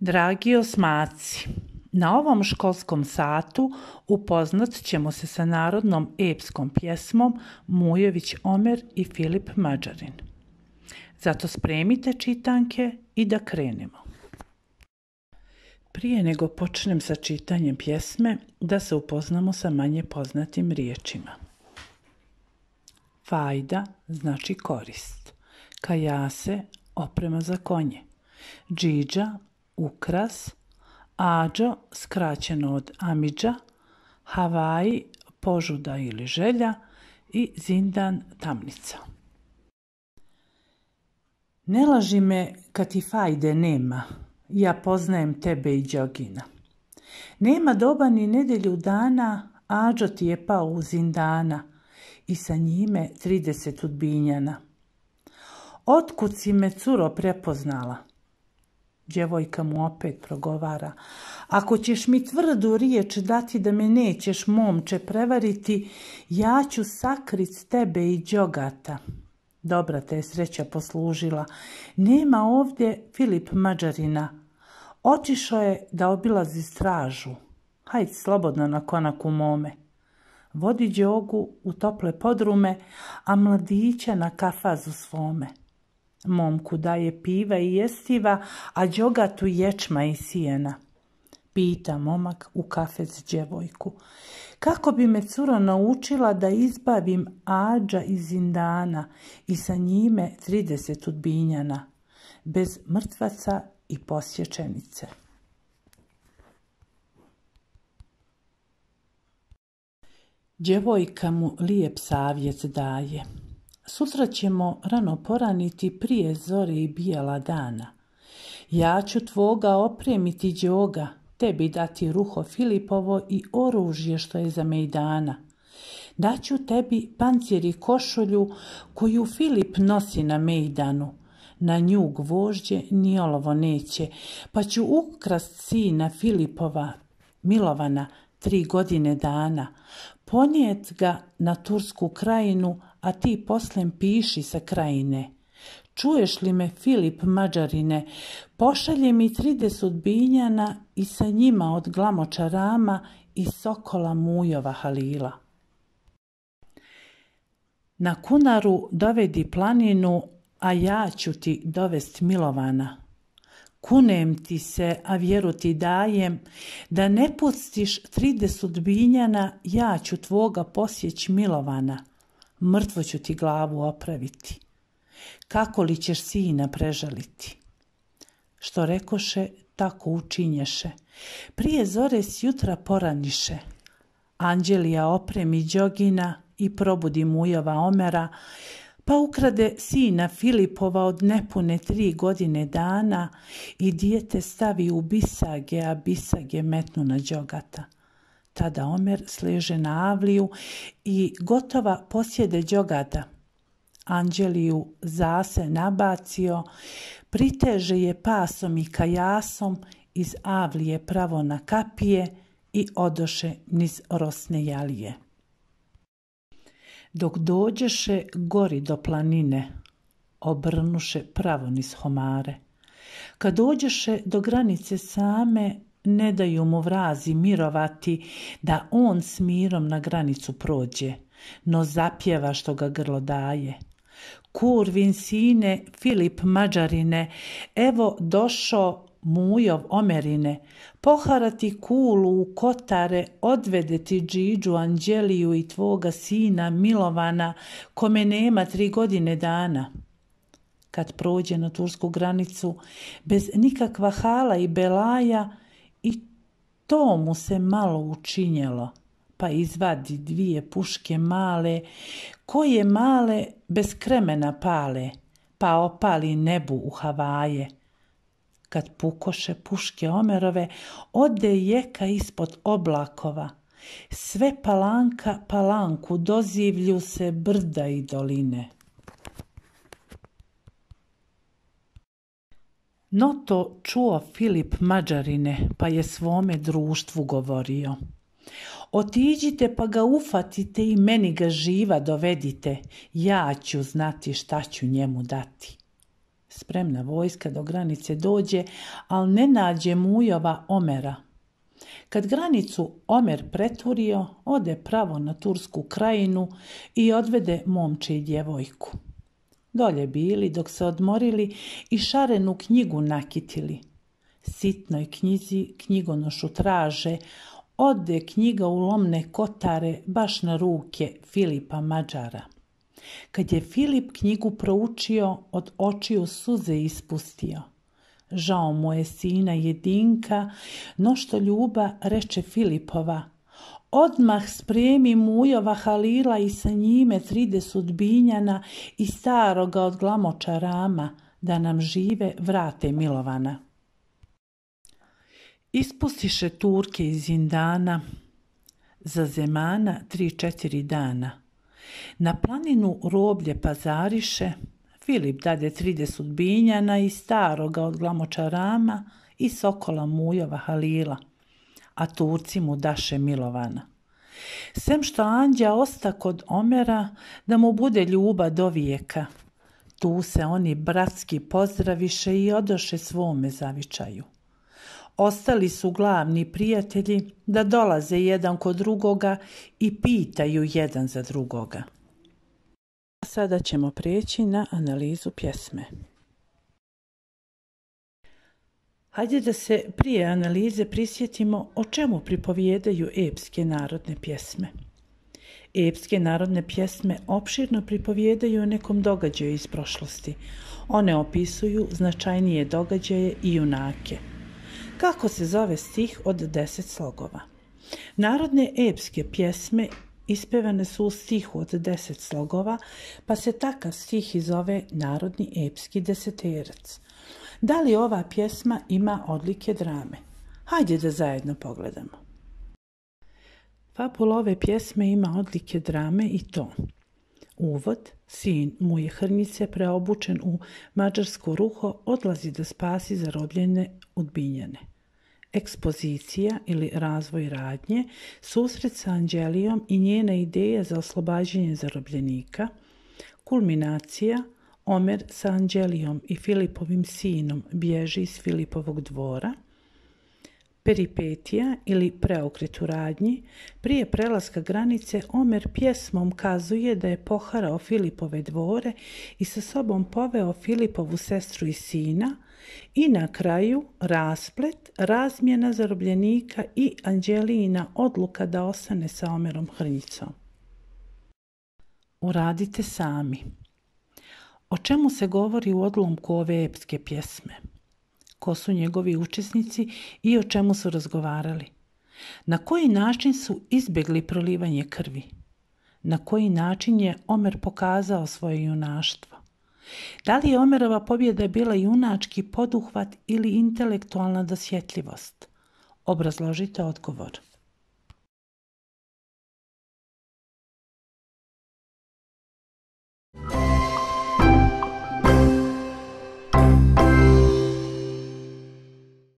Dragi osmaci, na ovom školskom satu upoznat ćemo se sa narodnom epskom pjesmom Mujević Omer i Filip Mađarin. Zato spremite čitanke i da krenemo. Prije nego počnem sa čitanjem pjesme, da se upoznamo sa manje poznatim riječima. Fajda znači korist. Kajase oprema za konje. Džidža ukras, ađo skraćeno od amidža, havaji požuda ili želja i zindan tamnica. Ne laži me kad ti fajde nema, ja poznajem tebe i Đogina. Nema doba ni nedelju dana, ađo ti je pao u zindana i sa njime trideset udbinjana. Otkud si me curo prepoznala? Djevojka mu opet progovara. Ako ćeš mi tvrdu riječ dati da me nećeš momče prevariti, ja ću sakrit tebe i Đogata. Dobra te je sreća poslužila. Nema ovdje Filip Mađarina. Očišo je da obilazi stražu. Hajd slobodno na konak u mome. Vodi Đogu u tople podrume, a mladića na kafazu svome. Momku daje piva i jestiva, a džogatu ječma i sijena. Pita momak u kafec djevojku. Kako bi me cura naučila da izbavim ađa iz Zindana i sa njime 30 udbinjana, bez mrtvaca i posjećenice. Djevojka mu lijep savjet daje. Sutra ćemo rano poraniti prije zore i bijela dana. Ja ću tvoga opremiti djoga, tebi dati ruho Filipovo i oružje što je za mejdana. Daću tebi pancir i košulju koju Filip nosi na mejdanu. Na nju gvožđe ni olovo neće, pa ću ukrast sina Filipova, Milovana, tri godine dana, ponijet ga na Tursku krajinu, a ti poslem piši sa krajine. Čuješ li me, Filip Mađarine, pošalje mi trideset binjana i sa njima od glamoča rama i sokola mujova halila. Na kunaru dovedi planinu, a ja ću ti dovest milovana. Kunem ti se, a vjeru ti dajem, da ne pustiš trideset binjana, ja ću tvoga posjeć milovana mrtvo ću ti glavu opraviti. Kako li ćeš sina prežaliti? Što rekoše, tako učinješe. Prije zore s jutra poraniše. Anđelija opremi Đogina i probudi mujova Omera, pa ukrade sina Filipova od nepune tri godine dana i dijete stavi u bisage, a bisage metnu na Đogata. Tada Omer sleže na Avliju i gotova posjede džogada, Anđeliju zase nabacio, priteže je pasom i kajasom iz Avlije pravo na kapije i odoše niz rosne jalije. Dok dođeše gori do planine, obrnuše pravo niz homare. Kad dođeše do granice same, ne daju mu vrazi mirovati da on s mirom na granicu prođe, no zapjeva što ga grlo daje. Kurvin sine Filip Mađarine, evo došo mujov omerine, poharati kulu u kotare, odvedeti džiđu Anđeliju i tvoga sina Milovana, kome nema tri godine dana. Kad prođe na tursku granicu, bez nikakva hala i belaja, i to mu se malo učinjelo, pa izvadi dvije puške male, koje male bez kremena pale, pa opali nebu u Havaje. Kad pukoše puške Omerove, ode jeka ispod oblakova. Sve palanka palanku dozivlju se brda i doline. No to čuo Filip Mađarine, pa je svome društvu govorio. Otiđite pa ga ufatite i meni ga živa dovedite, ja ću znati šta ću njemu dati. Spremna vojska do granice dođe, ali ne nađe mujova Omera. Kad granicu Omer preturio, ode pravo na tursku krajinu i odvede momče i djevojku dolje bili dok se odmorili i šarenu knjigu nakitili. Sitnoj knjizi knjigonošu traže, ode knjiga u lomne kotare baš na ruke Filipa Mađara. Kad je Filip knjigu proučio, od očiju suze ispustio. Žao mu je sina jedinka, no što ljuba reče Filipova – Odmah spremi mujova Halila i sa njime tride sudbinjana i staroga od glamoča rama, da nam žive vrate milovana. Ispustiše Turke iz Indana, za zemana tri četiri dana. Na planinu roblje pazariše, Filip dade tride sudbinjana i staroga od glamoča rama i sokola mujova Halila – a Turci mu daše milovana. Sem što Anđa osta kod Omera da mu bude ljuba do vijeka, tu se oni bratski pozdraviše i odoše svome zavičaju. Ostali su glavni prijatelji da dolaze jedan kod drugoga i pitaju jedan za drugoga. Sada ćemo prijeći na analizu pjesme. Hajde da se prije analize prisjetimo o čemu pripovijedaju epske narodne pjesme. Epske narodne pjesme opširno pripovijedaju o nekom događaju iz prošlosti. One opisuju značajnije događaje i junake. Kako se zove stih od deset slogova? Narodne epske pjesme ispevane su u stihu od deset slogova, pa se takav stih i zove Narodni epski deseterac da li ova pjesma ima odlike drame. Hajde da zajedno pogledamo. Fabula ove pjesme ima odlike drame i to. Uvod, sin mu je hrnice preobučen u mađarsko ruho, odlazi da spasi zarobljene udbinjane. Ekspozicija ili razvoj radnje, susret sa Anđelijom i njena ideja za oslobađanje zarobljenika, kulminacija – Omer sa Anđelijom i Filipovim sinom bježi iz Filipovog dvora. Peripetija ili preokret u radnji, prije prelaska granice Omer pjesmom kazuje da je poharao Filipove dvore i sa sobom poveo Filipovu sestru i sina i na kraju rasplet, razmjena zarobljenika i Anđelijina odluka da ostane sa Omerom Hrnjicom. Uradite sami. O čemu se govori u odlomku ove epske pjesme? Ko su njegovi učesnici i o čemu su razgovarali? Na koji način su izbjegli prolivanje krvi? Na koji način je Omer pokazao svoje junaštvo? Da li je Omerova pobjeda bila junački poduhvat ili intelektualna dosjetljivost? Obrazložite odgovor.